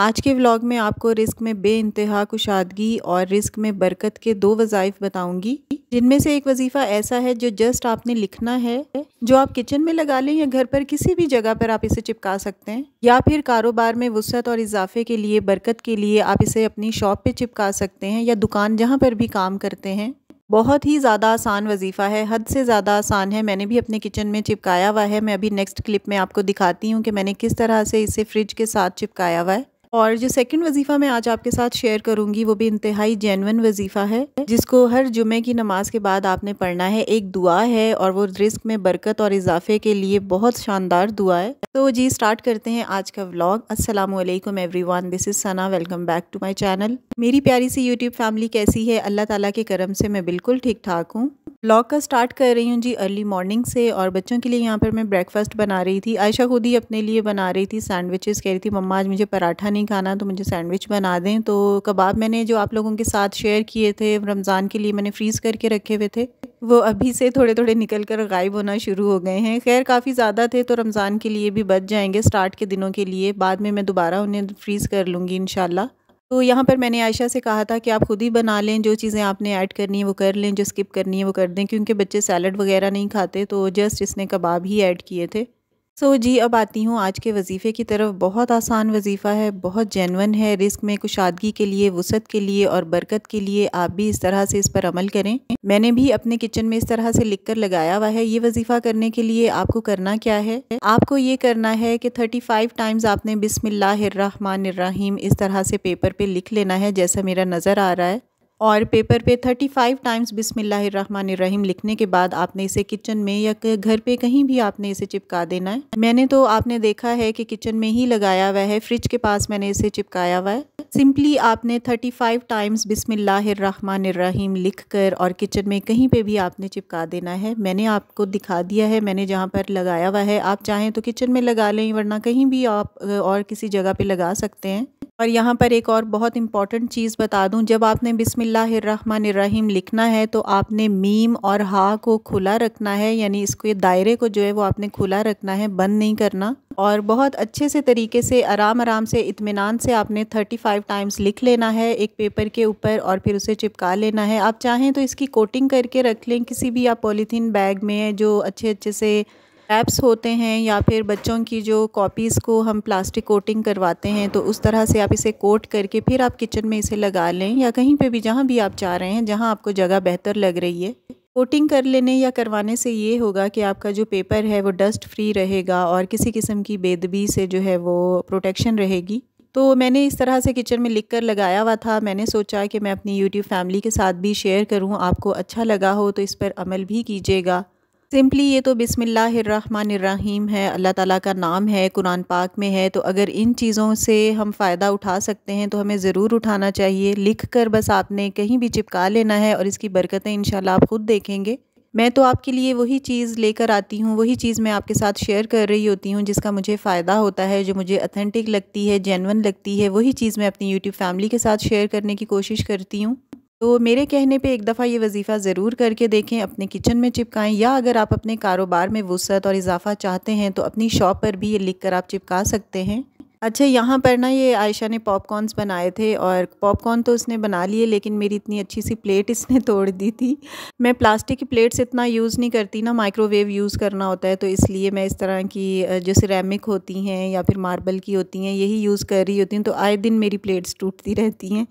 आज के व्लॉग में आपको रिस्क में बे इंतहा कुशादगी और रिस्क में बरकत के दो वज़ाइफ बताऊंगी जिनमें से एक वजीफ़ा ऐसा है जो जस्ट आपने लिखना है जो आप किचन में लगा लें या घर पर किसी भी जगह पर आप इसे चिपका सकते हैं या फिर कारोबार में वसत और इजाफे के लिए बरकत के लिए आप इसे अपनी शॉप पे चिपका सकते हैं या दुकान जहाँ पर भी काम करते हैं बहुत ही ज़्यादा आसान वजीफ़ा है हद से ज़्यादा आसान है मैंने भी अपने किचन में चिपकाया हुआ है मैं अभी नेक्स्ट क्लिप में आपको दिखाती हूँ कि मैंने किस तरह से इसे फ्रिज के साथ चिपकाया हुआ है और जो सेकंड वजीफ़ा मैं आज आपके साथ शेयर करूंगी वो भी इंतहाई जेनवन वजीफ़ा है जिसको हर जुमे की नमाज के बाद आपने पढ़ना है एक दुआ है और वो रिस्क में बरकत और इजाफे के लिए बहुत शानदार दुआ है तो जी स्टार्ट करते हैं आज का व्लॉग असलम everyone this is Sana welcome back to my channel मेरी प्यारी सी यूट्यूब फैमिली कैसी है अल्लाह तला के करम से मैं बिल्कुल ठीक ठाक हूँ ब्लॉग का स्टार्ट कर रही हूँ जी अर्ली मॉर्निंग से और बच्चों के लिए यहाँ पर मैं ब्रेकफास्ट बना रही थी आयशा खुद ही अपने लिए बना रही थी सैंडविचेस कह रही थी मम्मा आज मुझे पराठा नहीं खाना तो मुझे सैंडविच बना दें तो कबाब मैंने जो आप लोगों के साथ शेयर किए थे रमज़ान के लिए मैंने फ्रीज़ करके रखे हुए थे वो अभी से थोड़े थोड़े निकल कर गायब होना शुरू हो गए हैं खैर काफ़ी ज़्यादा थे तो रमज़ान के लिए भी बच जाएंगे स्टार्ट के दिनों के लिए बाद में मैं दोबारा उन्हें फ्रीज़ कर लूँगी इन तो यहाँ पर मैंने आयशा से कहा था कि आप खुद ही बना लें जो चीज़ें आपने ऐड करनी है वो कर लें जो स्किप करनी है वो कर दें क्योंकि बच्चे सैलड वगैरह नहीं खाते तो जस्ट इसने कबाब ही ऐड किए थे सो so, जी अब आती हूँ आज के वजीफ़े की तरफ बहुत आसान वजीफ़ा है बहुत जेनवन है रिस्क में कुशादगी के लिए वसत के लिए और बरकत के लिए आप भी इस तरह से इस पर अमल करें मैंने भी अपने किचन में इस तरह से लिख कर लगाया हुआ है ये वजीफ़ा करने के लिए आपको करना क्या है आपको ये करना है कि थर्टी फाइव टाइम्स आपने बिसमिल्लाम इस तरह से पेपर पे लिख लेना है जैसा मेरा नज़र आ रहा है और पेपर पे 35 टाइम्स बिस्मिल्लाहिर्रहमानिर्रहीम लिखने के बाद आपने इसे किचन में या घर पे कहीं भी आपने इसे चिपका देना है मैंने तो आपने देखा है कि किचन में ही लगाया हुआ है फ्रिज के पास मैंने इसे चिपकाया हुआ है सिंपली आपने 35 टाइम्स बिस्मिल्लाहिर्रहमानिर्रहीम लिखकर और किचन में कहीं पर भी आपने चिपका देना है मैंने आपको दिखा दिया है मैंने जहाँ पर लगाया हुआ है आप चाहें तो किचन में लगा लें वरना कहीं भी आप और किसी जगह पर लगा सकते हैं और यहाँ पर एक और बहुत इम्पॉर्टेंट चीज़ बता दूँ जब आपने बिसमिल्लाम लिखना है तो आपने मीम और हा को खुला रखना है यानी इसको दायरे को जो है वो आपने खुला रखना है बंद नहीं करना और बहुत अच्छे से तरीके से आराम आराम से इतमान से आपने 35 टाइम्स लिख लेना है एक पेपर के ऊपर और फिर उसे चिपका लेना है आप चाहें तो इसकी कोटिंग करके रख लें किसी भी आप पॉलीथीन बैग में जो अच्छे अच्छे से लैब्स होते हैं या फिर बच्चों की जो कॉपीज़ को हम प्लास्टिक कोटिंग करवाते हैं तो उस तरह से आप इसे कोट करके फिर आप किचन में इसे लगा लें या कहीं पर भी जहाँ भी आप चाह रहे हैं जहाँ आपको जगह बेहतर लग रही है कोटिंग कर लेने या करवाने से ये होगा कि आपका जो पेपर है वो डस्ट फ्री रहेगा और किसी किस्म की बेदबी से जो है वो प्रोटेक्शन रहेगी तो मैंने इस तरह से किचन में लिख कर लगाया हुआ था मैंने सोचा कि मैं अपनी यूट्यूब फैमिली के साथ भी शेयर करूं आपको अच्छा लगा हो तो इस पर अमल भी कीजिएगा सिंपली ये तो बिसमीम है अल्लाह ताला का नाम है कुरान पाक में है तो अगर इन चीज़ों से हम फ़ायदा उठा सकते हैं तो हमें ज़रूर उठाना चाहिए लिख कर बस आपने कहीं भी चिपका लेना है और इसकी बरकतें इन आप ख़ुद देखेंगे मैं तो आपके लिए वही चीज़ लेकर आती हूँ वही चीज़ मैं आपके साथ शेयर कर रही होती हूँ जिसका मुझे फ़ायदा होता है जो मुझे अथेंटिक लगती है जेनवन लगती है वही चीज़ मैं अपनी यूट्यूब फैमिली के साथ शेयर करने की कोशिश करती हूँ तो मेरे कहने पे एक दफ़ा ये वजीफ़ा ज़रूर करके देखें अपने किचन में चिपकाएं या अगर आप अपने कारोबार में वसत और इजाफ़ा चाहते हैं तो अपनी शॉप पर भी ये लिख कर आप चिपका सकते हैं अच्छा यहाँ पर ना ये आयशा ने पॉपकॉर्नस बनाए थे और पॉपकॉर्न तो उसने बना लिए लेकिन मेरी इतनी अच्छी सी प्लेट इसने तोड़ दी थी मैं प्लास्टिक की प्लेट्स इतना यूज़ नहीं करती ना माइक्रोवेव यूज़ करना होता है तो इसलिए मैं इस तरह की जो सिरेमिक होती हैं या फिर मार्बल की होती हैं यही यूज़ कर रही होती हूँ तो आए दिन मेरी प्लेट्स टूटती रहती हैं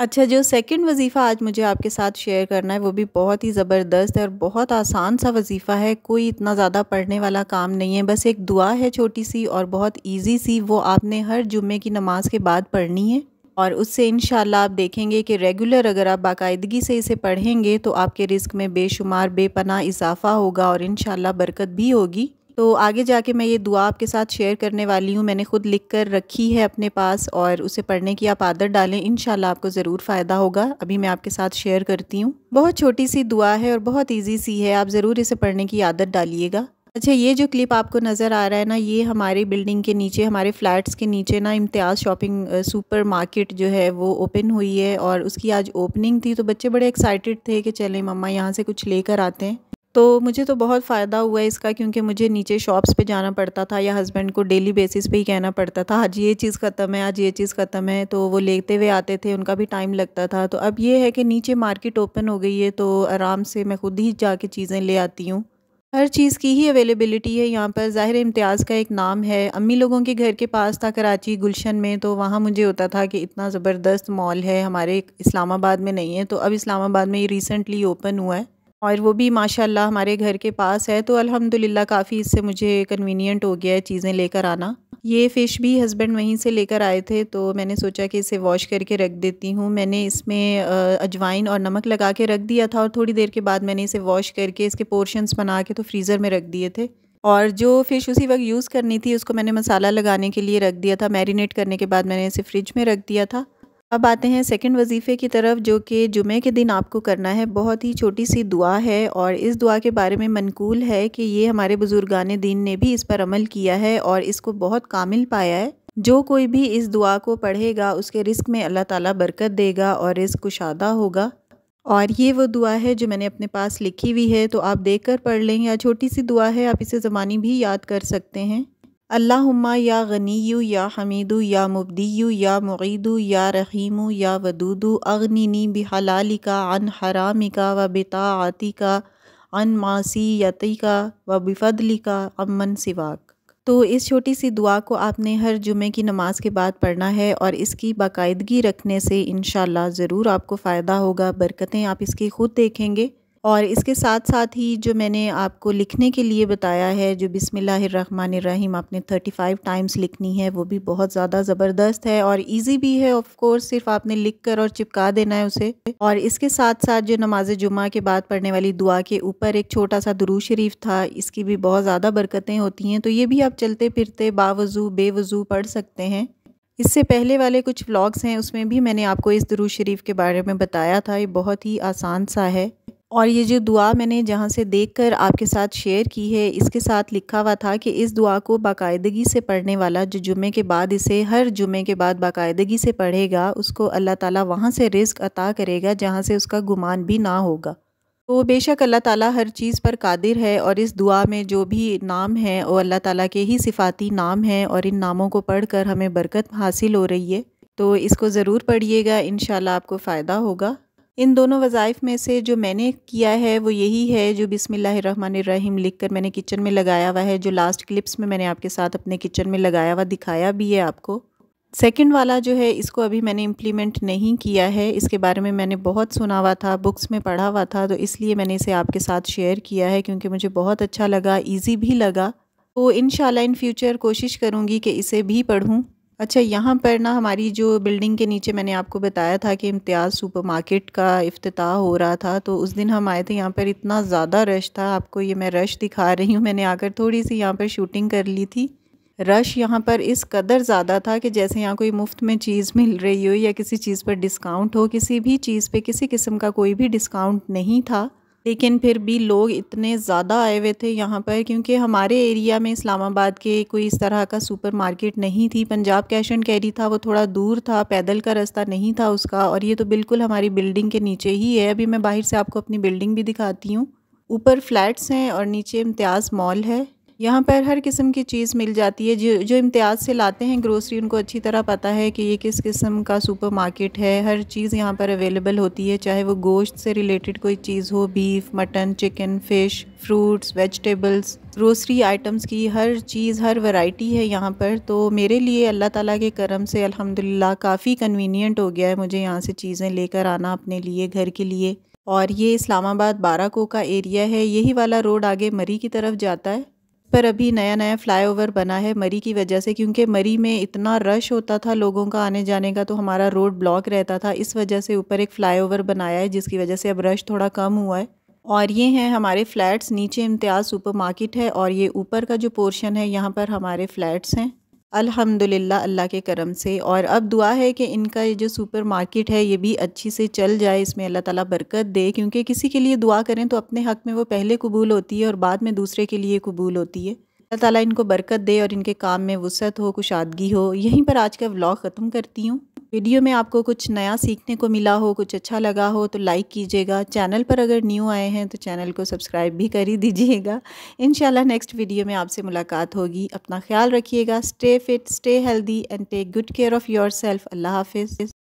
अच्छा जो सेकंड वजीफ़ा आज मुझे आपके साथ शेयर करना है वो भी बहुत ही ज़बरदस्त है और बहुत आसान सा वजीफ़ा है कोई इतना ज़्यादा पढ़ने वाला काम नहीं है बस एक दुआ है छोटी सी और बहुत इजी सी वो आपने हर जुम्मे की नमाज के बाद पढ़नी है और उससे इन आप देखेंगे कि रेगुलर अगर आप बाकायदगी से इसे पढ़ेंगे तो आपके रिस्क में बेशुमार बेपना इजाफ़ा होगा और इन बरकत भी होगी तो आगे जाके मैं ये दुआ आपके साथ शेयर करने वाली हूँ मैंने ख़ुद लिख कर रखी है अपने पास और उसे पढ़ने की आप आदत डालें इन आपको ज़रूर फ़ायदा होगा अभी मैं आपके साथ शेयर करती हूँ बहुत छोटी सी दुआ है और बहुत ईजी सी है आप ज़रूर इसे पढ़ने की आदत डालिएगा अच्छा ये जो क्लिप आपको नज़र आ रहा है ना ये हमारे बिल्डिंग के नीचे हमारे फ्लैट्स के नीचे ना इम्तियाज़ शॉपिंग सुपर मार्केट जो है वो ओपन हुई है और उसकी आज ओपनिंग थी तो बच्चे बड़े एक्साइटेड थे कि चलें मम्मा यहाँ से कुछ लेकर आते हैं तो मुझे तो बहुत फ़ायदा हुआ इसका क्योंकि मुझे नीचे शॉप्स पे जाना पड़ता था या हस्बैंड को डेली बेसिस पे ही कहना पड़ता था आज ये चीज़ ख़त्म है आज ये चीज़ ख़त्म है तो वो लेते हुए आते थे उनका भी टाइम लगता था तो अब ये है कि नीचे मार्केट ओपन हो गई है तो आराम से मैं ख़ुद ही जाके चीज़ें ले आती हूँ हर चीज़ की ही अवेलेबिलिटी है यहाँ पर ज़ाहिर इम्तियाज़ का एक नाम है अम्मी लोगों के घर के पास था कराची गुलशन में तो वहाँ मुझे होता था कि इतना ज़बरदस्त मॉल है हमारे इस्लामाबाद में नहीं है तो अब इस्लामाबाद में ये रिसेंटली ओपन हुआ है और वो भी माशाल्लाह हमारे घर के पास है तो अल्हम्दुलिल्लाह काफ़ी इससे मुझे कन्वीनियंट हो गया है चीज़ें लेकर आना ये फ़िश भी हस्बैंड वहीं से लेकर आए थे तो मैंने सोचा कि इसे वॉश करके रख देती हूँ मैंने इसमें अजवाइन और नमक लगा के रख दिया था और थोड़ी देर के बाद मैंने इसे वॉश करके इसके पोर्शंस बना के तो फ्रीज़र में रख दिए थे और जो फ़िश उसी वक्त यूज़ करनी थी उसको मैंने मसाला लगाने के लिए रख दिया था मैरिनेट करने के बाद मैंने इसे फ्रिज में रख दिया था अब आते हैं सेकंड वजीफ़े की तरफ जो कि जुमे के दिन आपको करना है बहुत ही छोटी सी दुआ है और इस दुआ के बारे में मनकूल है कि ये हमारे बुज़ुर्गान दीन ने भी इस पर अमल किया है और इसको बहुत कामिल पाया है जो कोई भी इस दुआ को पढ़ेगा उसके रिस्क में अल्लाह ताला बरकत देगा और रिस्क कुशादा होगा और ये वो दुआ है जो मैंने अपने पास लिखी हुई है तो आप देख कर पढ़ लें या छोटी सी दुआ है आप इसे ज़बानी भी याद कर सकते हैं अल्लाहुम्मा या गनी या हमीदु या मुबदीयु या मुदु या रहीमु या वदूदु अगनिनी बिहलालिका अन हरामिका व का अन का व बिफदलिका अमन सिवाक तो इस छोटी सी दुआ को आपने हर जुमे की नमाज़ के बाद पढ़ना है और इसकी बाकायदगी रखने से इन ज़रूर आपको फ़ायदा होगा बरकतें आप इसकी ख़ुद देखेंगे और इसके साथ साथ ही जो मैंने आपको लिखने के लिए बताया है जो बिसमीम आपने 35 टाइम्स लिखनी है वो भी बहुत ज़्यादा ज़बरदस्त है और इजी भी है ऑफ कोर्स सिर्फ आपने लिख कर और चिपका देना है उसे और इसके साथ साथ जो नमाज जुमा के बाद पढ़ने वाली दुआ के ऊपर एक छोटा सा दरू शरीफ था इसकी भी बहुत ज़्यादा बरकतें होती हैं तो ये भी आप चलते फिरते बावजू बेवजू पढ़ सकते हैं इससे पहले वाले कुछ व्लॉग्स हैं उसमें भी मैंने आपको इस दरू शरीफ के बारे में बताया था ये बहुत ही आसान सा है और ये जो दुआ मैंने जहाँ से देखकर आपके साथ शेयर की है इसके साथ लिखा हुआ था कि इस दुआ को बाकायदगी से पढ़ने वाला जो जुमे के बाद इसे हर जुमे के बाद बाकायदगी से पढ़ेगा उसको अल्लाह ताला वहाँ से रिस्क अता करेगा जहाँ से उसका गुमान भी ना होगा तो बेशक अल्लाह ताला हर चीज़ पर कादिर है और इस दुआ में जो भी नाम है वो अल्लाह ताला के ही सिफाती नाम हैं और इन नामों को कर हमें बरकत हासिल हो रही है तो इसको ज़रूर पढ़िएगा इन आपको फ़ायदा होगा इन दोनों वज़ाइफ़ में से जो मैंने किया है वो यही है जो बिसमीम लिख कर मैंने किचन में लगाया हुआ है जो लास्ट क्लिप्स में मैंने आपके साथ अपने किचन में लगाया हुआ दिखाया भी है आपको सेकंड वाला जो है इसको अभी मैंने इम्प्लीमेंट नहीं किया है इसके बारे में मैंने बहुत सुना हुआ था बुक्स में पढ़ा हुआ था तो इसलिए मैंने इसे आपके साथ शेयर किया है क्योंकि मुझे बहुत अच्छा लगा ईज़ी भी लगा तो इन इन फ्यूचर कोशिश करूँगी कि इसे भी पढ़ूँ अच्छा यहाँ पर ना हमारी जो बिल्डिंग के नीचे मैंने आपको बताया था कि इम्तियाज़ सुपरमार्केट का अफ्ताह हो रहा था तो उस दिन हम आए थे यहाँ पर इतना ज़्यादा रश था आपको ये मैं रश दिखा रही हूँ मैंने आकर थोड़ी सी यहाँ पर शूटिंग कर ली थी रश यहाँ पर इस कदर ज़्यादा था कि जैसे यहाँ कोई मुफ्त में चीज़ मिल रही हो या किसी चीज़ पर डिस्काउंट हो किसी भी चीज़ पर किसी किस्म का कोई भी डिस्काउंट नहीं था लेकिन फिर भी लोग इतने ज़्यादा आए हुए थे यहाँ पर क्योंकि हमारे एरिया में इस्लामाबाद के कोई इस तरह का सुपर मार्केट नहीं थी पंजाब कैश एंड कैरी था वो थोड़ा दूर था पैदल का रास्ता नहीं था उसका और ये तो बिल्कुल हमारी बिल्डिंग के नीचे ही है अभी मैं बाहर से आपको अपनी बिल्डिंग भी दिखाती हूँ ऊपर फ्लैट्स हैं और नीचे इम्तियाज़ मॉल है यहाँ पर हर किस्म की चीज़ मिल जाती है जो जो इम्तियाज़ से लाते हैं ग्रोसरी उनको अच्छी तरह पता है कि ये किस किस्म का सुपर मार्केट है हर चीज़ यहाँ पर अवेलेबल होती है चाहे वो गोश्त से रिलेटेड कोई चीज़ हो beef mutton chicken fish fruits vegetables grocery items की हर चीज़ हर वैरायटी है यहाँ पर तो मेरे लिए अल्लाह ताला के करम से अल्हम्दुलिल्लाह काफ़ी कन्वीनियंट हो गया है मुझे यहाँ से चीज़ें लेकर आना अपने लिए घर के लिए और ये इस्लामाबाद बाराको का एरिया है यही वाला रोड आगे मरी की तरफ जाता है पर अभी नया नया फ्लाईओवर बना है मरी की वजह से क्योंकि मरी में इतना रश होता था लोगों का आने जाने का तो हमारा रोड ब्लॉक रहता था इस वजह से ऊपर एक फ्लाईओवर बनाया है जिसकी वजह से अब रश थोड़ा कम हुआ है और ये हैं हमारे फ्लैट्स नीचे इम्तियाज़ सुपरमार्केट है और ये ऊपर का जो पोर्शन है यहाँ पर हमारे फ्लैट्स हैं अल्हम्दुलिल्लाह अल्लाह के करम से और अब दुआ है कि इनका ये जो सुपर मार्केट है ये भी अच्छी से चल जाए इसमें अल्लाह ताला बरकत दे क्योंकि किसी के लिए दुआ करें तो अपने हक़ में वो पहले कबूल होती है और बाद में दूसरे के लिए कबूल होती है अल्लाह ताला इनको बरकत दे और इनके काम में वसत हो कुशादगी हो यहीं पर आज का व्लॉग ख़त्म करती हूँ वीडियो में आपको कुछ नया सीखने को मिला हो कुछ अच्छा लगा हो तो लाइक कीजिएगा चैनल पर अगर न्यू आए हैं तो चैनल को सब्सक्राइब भी कर ही दीजिएगा इन नेक्स्ट वीडियो में आपसे मुलाकात होगी अपना ख्याल रखिएगा stay fit stay healthy and take good care of yourself अल्लाह हाफिज़